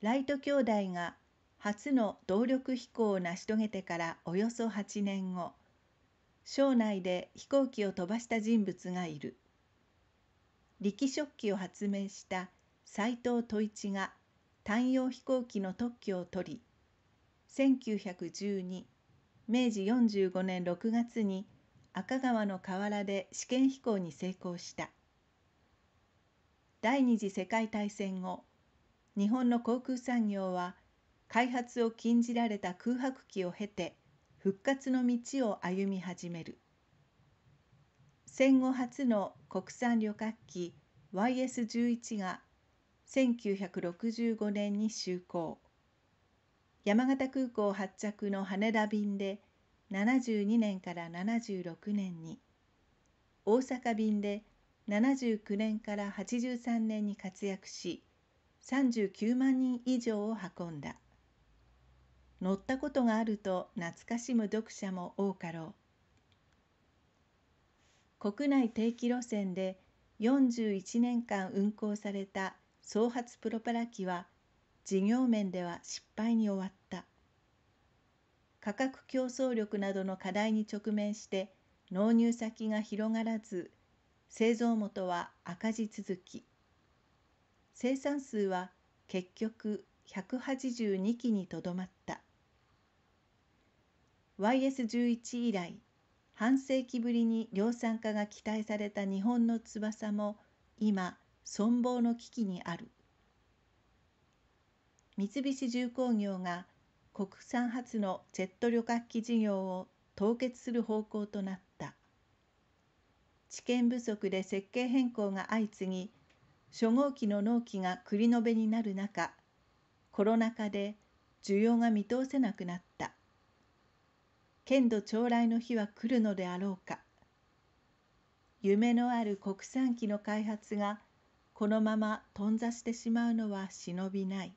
ライト兄弟が初の動力飛行を成し遂げてからおよそ8年後省内で飛行機を飛ばした人物がいる力食器を発明した斎藤十一が単葉飛行機の特許を取り1912明治45年6月に赤川の河原で試験飛行に成功した第二次世界大戦後日本の航空産業は開発を禁じられた空白期を経て復活の道を歩み始める戦後初の国産旅客機 YS11 が1965年に就航山形空港発着の羽田便で72年から76年に大阪便で79年から83年に活躍し39万人以上を運んだ乗ったことがあると懐かしむ読者も多かろう国内定期路線で41年間運行された総発プロペラ機は事業面では失敗に終わった価格競争力などの課題に直面して納入先が広がらず製造元は赤字続き生産数は結局182機にとどまった YS11 以来半世紀ぶりに量産化が期待された日本の翼も今存亡の危機にある三菱重工業が国産初のジェット旅客機事業を凍結する方向となった知見不足で設計変更が相次ぎ初号機の納期が繰り延べになる中コロナ禍で需要が見通せなくなった剣道将来の日は来るのであろうか夢のある国産機の開発がこのまま頓挫してしまうのは忍びない